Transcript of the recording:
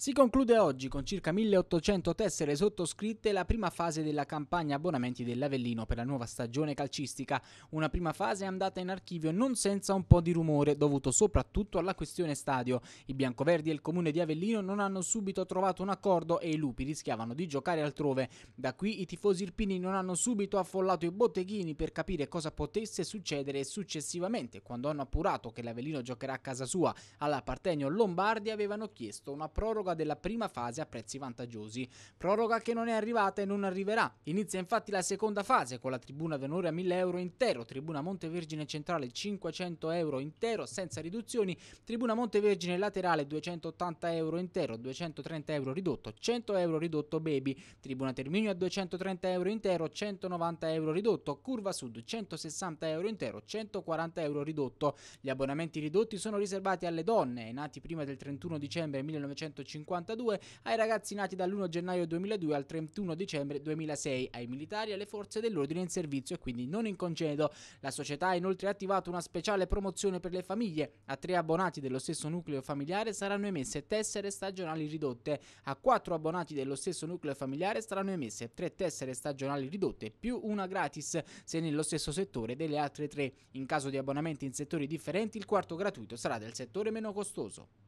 Si conclude oggi con circa 1800 tessere sottoscritte la prima fase della campagna abbonamenti dell'Avellino per la nuova stagione calcistica, una prima fase andata in archivio non senza un po' di rumore dovuto soprattutto alla questione stadio. I biancoverdi e il comune di Avellino non hanno subito trovato un accordo e i lupi rischiavano di giocare altrove. Da qui i tifosi irpini non hanno subito affollato i botteghini per capire cosa potesse succedere e successivamente, quando hanno appurato che l'Avellino giocherà a casa sua alla Partenio Lombardi, avevano chiesto una proroga proroga della prima fase a prezzi vantaggiosi. Proroga che non è arrivata e non arriverà. Inizia infatti la seconda fase con la tribuna Venore a 1000 euro intero, tribuna Monte Vergine centrale 500 euro intero senza riduzioni, tribuna Monte Vergine laterale 280 euro intero, 230 euro ridotto, 100 euro ridotto baby, tribuna Terminio a 230 euro intero, 190 euro ridotto, curva sud 160 euro intero, 140 euro ridotto. Gli abbonamenti ridotti sono riservati alle donne, nati prima del 31 dicembre 1950 52 ai ragazzi nati dall'1 gennaio 2002 al 31 dicembre 2006, ai militari e alle forze dell'ordine in servizio e quindi non in congedo. La società ha inoltre attivato una speciale promozione per le famiglie. A tre abbonati dello stesso nucleo familiare saranno emesse tessere stagionali ridotte, a quattro abbonati dello stesso nucleo familiare saranno emesse tre tessere stagionali ridotte più una gratis se nello stesso settore delle altre tre. In caso di abbonamenti in settori differenti il quarto gratuito sarà del settore meno costoso.